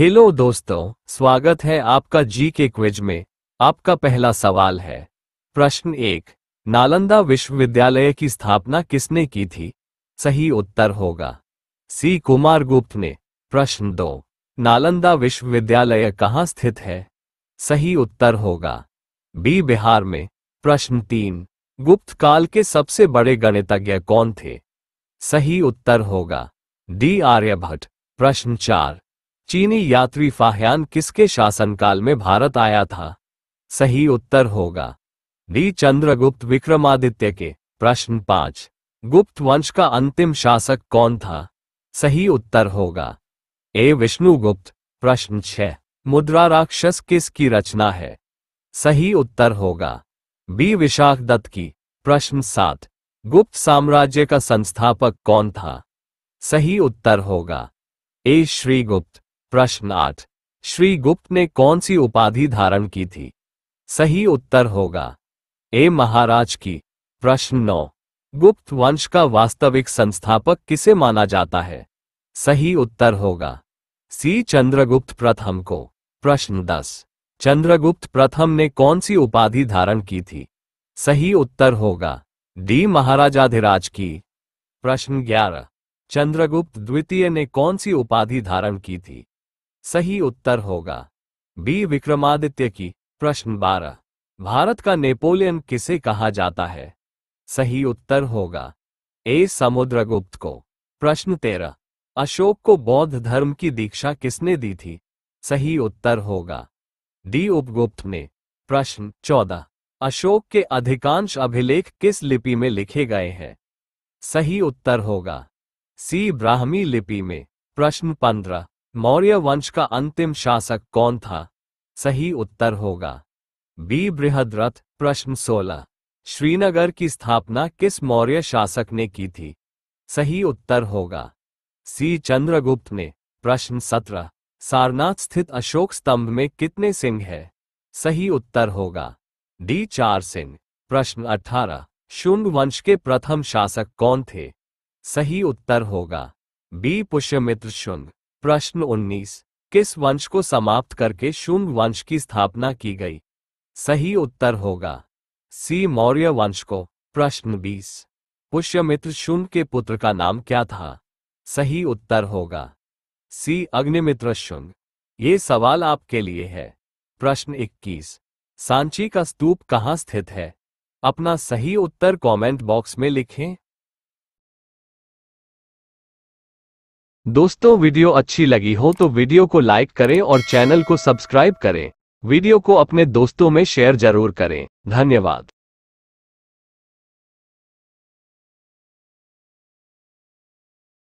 hello दोस्तों स्वागत है आपका जी के क्विज में आपका पहला सवाल है प्रश्न एक नालंदा विश्वविद्यालय की स्थापना किसने की थी सही उत्तर होगा सी कुमार गुप्त ने प्रश्न दो नालंदा विश्वविद्यालय कहाँ स्थित है सही उत्तर होगा बी बिहार में प्रश्न तीन गुप्त काल के सबसे बड़े गणितज्ञ कौन थे सही उत्तर होगा डी आर्यभट्ट प्रश्न चार चीनी यात्री फाहयान किसके शासनकाल में भारत आया था सही उत्तर होगा डी चंद्रगुप्त विक्रमादित्य के प्रश्न पांच गुप्त वंश का अंतिम शासक कौन था सही उत्तर होगा ए विष्णुगुप्त प्रश्न छह मुद्रा राक्षस किसकी रचना है सही उत्तर होगा बी विशाख दत्त की प्रश्न सात गुप्त साम्राज्य का संस्थापक कौन था सही उत्तर होगा ए श्रीगुप्त प्रश्न आठ श्री गुप्त ने कौन सी उपाधि धारण की थी सही उत्तर होगा ए महाराज की प्रश्न नौ गुप्त वंश का वास्तविक संस्थापक किसे माना जाता है सही उत्तर होगा सी चंद्रगुप्त प्रथम को प्रश्न दस चंद्रगुप्त प्रथम ने कौन सी उपाधि धारण की थी सही उत्तर होगा डी महाराजाधिराज की प्रश्न ग्यारह चंद्रगुप्त द्वितीय ने कौन सी उपाधि धारण की थी सही उत्तर होगा बी विक्रमादित्य की प्रश्न बारह भारत का नेपोलियन किसे कहा जाता है सही उत्तर होगा ए समुद्रगुप्त को प्रश्न तेरह अशोक को बौद्ध धर्म की दीक्षा किसने दी थी सही उत्तर होगा डी उपगुप्त ने प्रश्न चौदह अशोक के अधिकांश अभिलेख किस लिपि में लिखे गए हैं सही उत्तर होगा सी ब्राह्मी लिपि में प्रश्न पंद्रह मौर्य वंश का अंतिम शासक कौन था सही उत्तर होगा बी बृहद्रथ प्रश्न 16 श्रीनगर की स्थापना किस मौर्य शासक ने की थी सही उत्तर होगा सी चंद्रगुप्त ने प्रश्न 17 सारनाथ स्थित अशोक स्तंभ में कितने सिंह है सही उत्तर होगा डी चार सिंह प्रश्न 18 शुंग वंश के प्रथम शासक कौन थे सही उत्तर होगा बी पुष्यमित्र शुंग प्रश्न 19 किस वंश को समाप्त करके शुंग वंश की स्थापना की गई सही उत्तर होगा सी मौर्य वंश को प्रश्न 20 पुष्यमित्र शुंग के पुत्र का नाम क्या था सही उत्तर होगा सी अग्निमित्र शुंग ये सवाल आपके लिए है प्रश्न 21 सांची का स्तूप कहाँ स्थित है अपना सही उत्तर कमेंट बॉक्स में लिखें दोस्तों वीडियो अच्छी लगी हो तो वीडियो को लाइक करें और चैनल को सब्सक्राइब करें वीडियो को अपने दोस्तों में शेयर जरूर करें धन्यवाद